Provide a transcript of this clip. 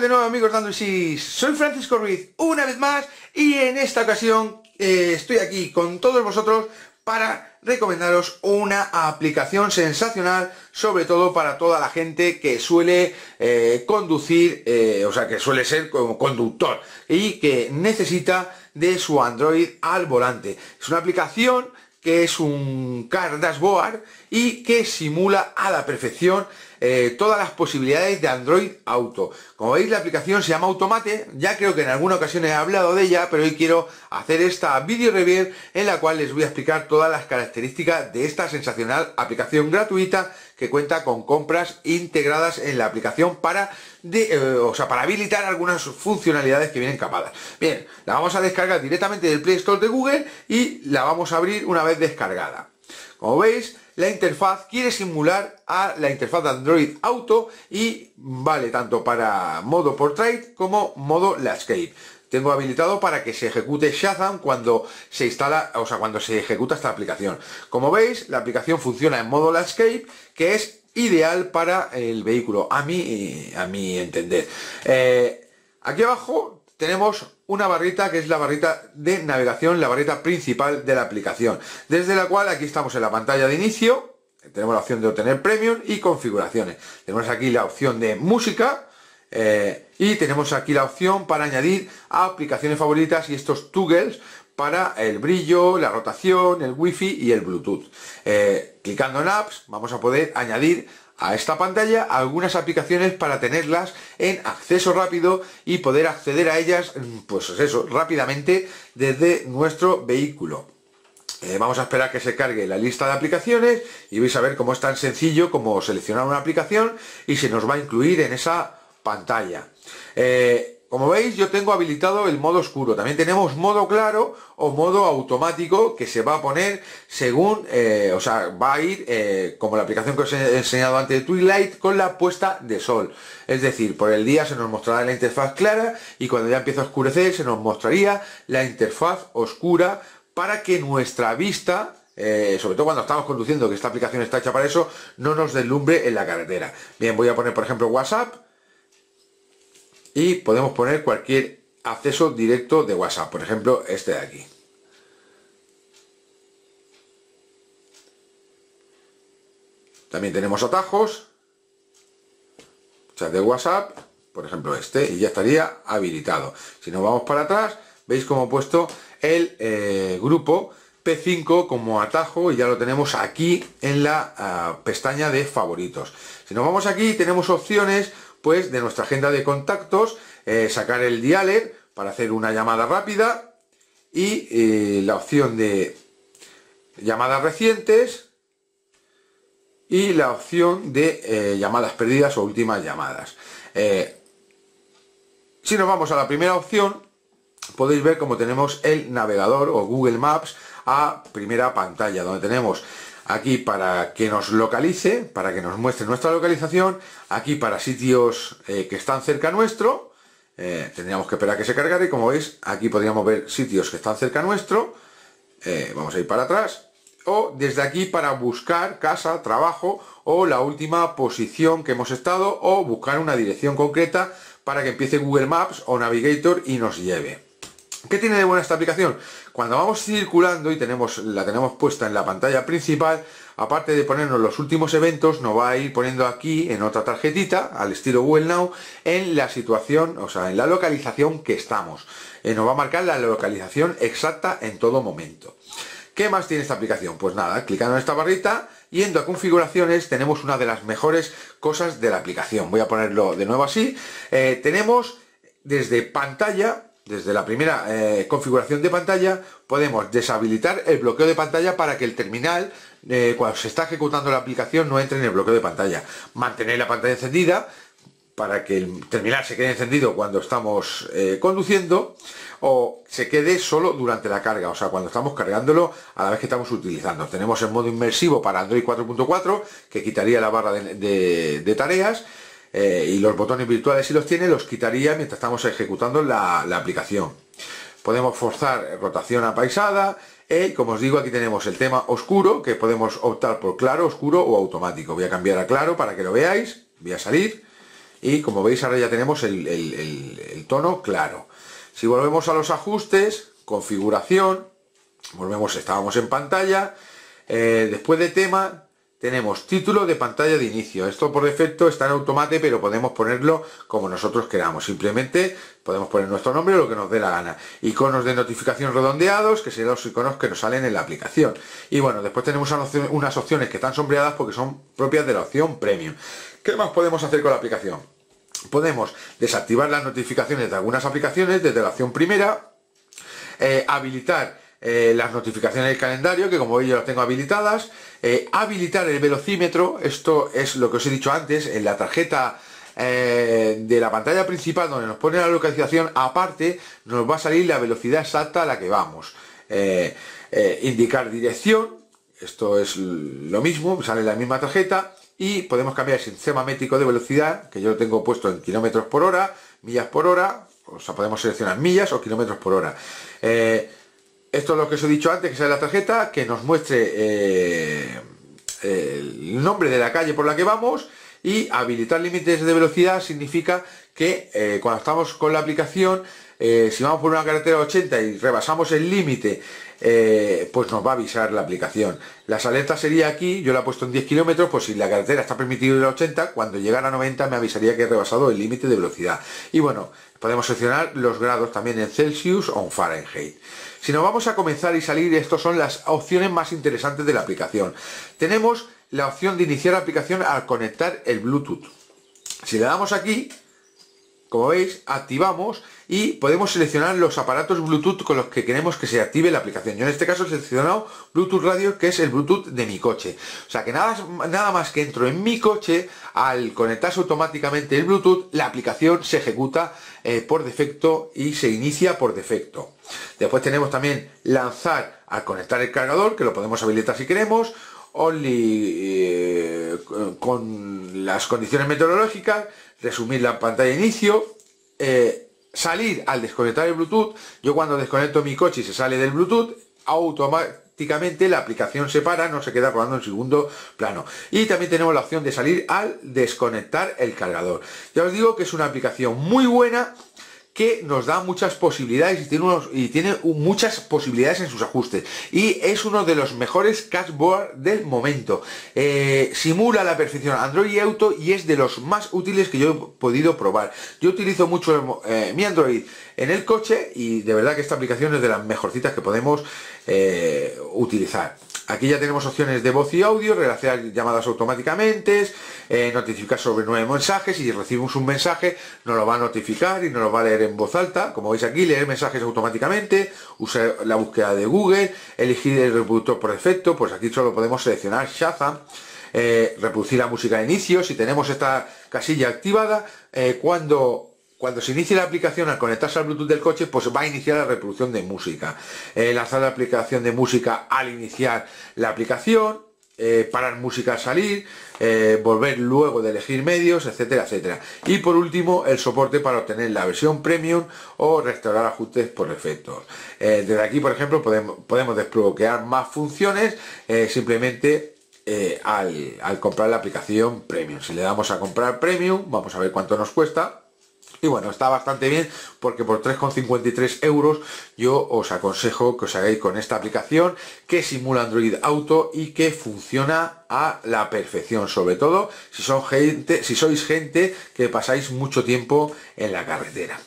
de nuevo amigos dando Soy Francisco Ruiz una vez más y en esta ocasión eh, estoy aquí con todos vosotros para recomendaros una aplicación sensacional, sobre todo para toda la gente que suele eh, conducir, eh, o sea, que suele ser como conductor y que necesita de su Android al volante. Es una aplicación que es un car dashboard y que simula a la perfección eh, todas las posibilidades de Android Auto. Como veis la aplicación se llama Automate, ya creo que en alguna ocasión he hablado de ella, pero hoy quiero hacer esta video review en la cual les voy a explicar todas las características de esta sensacional aplicación gratuita que cuenta con compras integradas en la aplicación para, eh, para habilitar algunas funcionalidades que vienen capadas. Bien, la vamos a descargar directamente del Play Store de Google y la vamos a abrir una vez descargada. Como veis, la interfaz quiere simular a la interfaz de Android Auto y vale tanto para modo Portrait como modo Landscape tengo habilitado para que se ejecute Shazam cuando se instala, o sea, cuando se ejecuta esta aplicación. Como veis, la aplicación funciona en modo landscape, que es ideal para el vehículo, a mí, a mi entender. Eh, aquí abajo tenemos una barrita que es la barrita de navegación, la barrita principal de la aplicación, desde la cual aquí estamos en la pantalla de inicio, tenemos la opción de obtener premium y configuraciones. Tenemos aquí la opción de música, eh, y tenemos aquí la opción para añadir aplicaciones favoritas y estos toggles para el brillo, la rotación, el wifi y el bluetooth. Eh, clicando en apps vamos a poder añadir a esta pantalla algunas aplicaciones para tenerlas en acceso rápido y poder acceder a ellas, mm, pues eso, rápidamente desde nuestro vehículo. Eh, vamos a esperar que se cargue la lista de aplicaciones y vais a ver cómo es tan sencillo como seleccionar una aplicación y se nos va a incluir en esa pantalla. Eh, como veis yo tengo habilitado el modo oscuro, también tenemos modo claro o modo automático que se va a poner según, eh, o sea, va a ir eh, como la aplicación que os he enseñado antes de Twilight con la puesta de sol. Es decir, por el día se nos mostrará la interfaz clara y cuando ya empieza a oscurecer se nos mostraría la interfaz oscura para que nuestra vista sobre todo cuando estamos conduciendo, que esta aplicación está hecha para eso, no nos deslumbre en la carretera. Bien, voy a poner por ejemplo WhatsApp, y podemos poner cualquier acceso directo de WhatsApp, por ejemplo este de aquí. También tenemos atajos, de WhatsApp, por ejemplo este, y ya estaría habilitado. Si nos vamos para atrás, veis como he puesto el eh, grupo P5 como atajo y ya lo tenemos aquí en la ah, pestaña de favoritos. Si nos vamos aquí tenemos opciones pues de nuestra agenda de contactos, eh, sacar el dialer para hacer una llamada rápida y eh, la opción de llamadas recientes y la opción de eh, llamadas perdidas o últimas llamadas. si nos vamos a la primera opción, podéis ver cómo tenemos el navegador o Google Maps a primera pantalla, donde tenemos aquí para que nos localice, para que nos muestre nuestra localización, aquí para sitios eh, que están cerca nuestro, eh, tendríamos que esperar a que se cargara y como veis aquí podríamos ver sitios que están cerca nuestro, eh, vamos a ir para atrás, o desde aquí para buscar casa, trabajo o la última posición que hemos estado o buscar una dirección concreta para que empiece Google Maps o Navigator y nos lleve. ¿Qué tiene de buena esta aplicación? Cuando vamos circulando y tenemos, la tenemos puesta en la pantalla principal, aparte de ponernos los últimos eventos, nos va a ir poniendo aquí en otra tarjetita, al estilo Google Now, en la situación, o sea, en la localización que estamos. Eh, nos va a marcar la localización exacta en todo momento. ¿Qué más tiene esta aplicación? Pues nada, clicando en esta barrita, yendo a configuraciones, tenemos una de las mejores cosas de la aplicación. Voy a ponerlo de nuevo así. Eh, tenemos desde pantalla desde la primera eh, configuración de pantalla podemos deshabilitar el bloqueo de pantalla para que el terminal eh, cuando se está ejecutando la aplicación no entre en el bloqueo de pantalla mantener la pantalla encendida para que el terminal se quede encendido cuando estamos eh, conduciendo o se quede solo durante la carga, o sea, cuando estamos cargándolo a la vez que estamos utilizando. Tenemos el modo inmersivo para Android 4.4 que quitaría la barra de tareas eh, y los botones virtuales si los tiene los quitaría mientras estamos ejecutando la, aplicación podemos forzar rotación apaisada eh, y como os digo aquí tenemos el tema oscuro que podemos optar por claro, oscuro o automático voy a cambiar a claro para que lo veáis voy a salir y como veis ahora ya tenemos el, tono claro si volvemos a los ajustes configuración volvemos estábamos en pantalla eh, después de tema tenemos título de pantalla de inicio. Esto por defecto está en automate, pero podemos ponerlo como nosotros queramos. Simplemente podemos poner nuestro nombre o lo que nos dé la gana. Iconos de notificación redondeados, que serán los iconos que nos salen en la aplicación. Y bueno, después tenemos unas opciones que están sombreadas porque son propias de la opción Premium. ¿Qué más podemos hacer con la aplicación? Podemos desactivar las notificaciones de algunas aplicaciones desde la opción primera, eh, habilitar eh, las notificaciones del calendario, que como veis yo las tengo habilitadas, eh, habilitar el velocímetro, esto es lo que os he dicho antes, en la tarjeta eh, de la pantalla principal donde nos pone la localización, aparte nos va a salir la velocidad exacta a la que vamos. indicar dirección, esto es lo mismo, sale la misma tarjeta y podemos cambiar el sistema métrico de velocidad, que yo lo tengo puesto en kilómetros por hora, millas por hora, o sea, podemos seleccionar millas o kilómetros por hora. Esto es lo que os he dicho antes, que sea la tarjeta, que nos muestre eh, el nombre de la calle por la que vamos y habilitar límites de velocidad significa que eh, cuando estamos con la aplicación, eh, si vamos por una carretera 80 y rebasamos el límite, pues nos va a avisar la aplicación. Las alertas sería aquí, yo la he puesto en 10 kilómetros, pues si la carretera está permitida en 80, cuando llegara a 90 me avisaría que he rebasado el límite de velocidad. Y bueno, podemos seleccionar los grados también en Celsius o en Fahrenheit. Si nos vamos a comenzar y salir, estas son las opciones más interesantes de la aplicación. Tenemos la opción de iniciar la aplicación al conectar el Bluetooth. Si le damos aquí, como veis, activamos y podemos seleccionar los aparatos Bluetooth con los que queremos que se active la aplicación. Yo en este caso he seleccionado Bluetooth Radio, que es el Bluetooth de mi coche. O sea que nada, nada más que entro en mi coche, al conectarse automáticamente el Bluetooth, la aplicación se ejecuta eh, por defecto y se inicia por defecto. Después tenemos también lanzar al conectar el cargador, que lo podemos habilitar si queremos. Only eh, con las condiciones meteorológicas, resumir la pantalla de inicio, eh, salir al desconectar el Bluetooth. Yo cuando desconecto mi coche y se sale del Bluetooth, automáticamente la aplicación se para, no se queda rodando en segundo plano. Y también tenemos la opción de salir al desconectar el cargador. Ya os digo que es una aplicación muy buena que nos da muchas posibilidades y tiene, muchas posibilidades en sus ajustes. Y es uno de los mejores cashboards del momento. Eh, simula la perfección Android y Auto y es de los más útiles que yo he podido probar. Yo utilizo mucho eh, mi Android en el coche y de verdad que esta aplicación es de las mejorcitas que podemos eh, utilizar. Aquí ya tenemos opciones de voz y audio, relacionar llamadas automáticamente, eh, notificar sobre nueve mensajes, si recibimos un mensaje nos lo va a notificar y nos lo va a leer en voz alta, como veis aquí, leer mensajes automáticamente, usar la búsqueda de Google, elegir el reproductor por defecto, pues aquí solo podemos seleccionar Shazam, eh, reproducir la música de inicio, si tenemos esta casilla activada, eh, cuando cuando se inicie la aplicación al conectarse al Bluetooth del coche, pues va a iniciar la reproducción de música. Eh, lanzar la aplicación de música al iniciar la aplicación, eh, parar música al salir, eh, volver luego de elegir medios, etcétera, etcétera. Y por último, el soporte para obtener la versión premium o restaurar ajustes por defecto. desde aquí, por ejemplo, podemos, podemos desbloquear más funciones simplemente al comprar la aplicación premium. Si le damos a comprar premium, vamos a ver cuánto nos cuesta. Y bueno, está bastante bien porque por 3,53 euros yo os aconsejo que os hagáis con esta aplicación que simula Android Auto y que funciona a la perfección, sobre todo si, son gente, si sois gente que pasáis mucho tiempo en la carretera.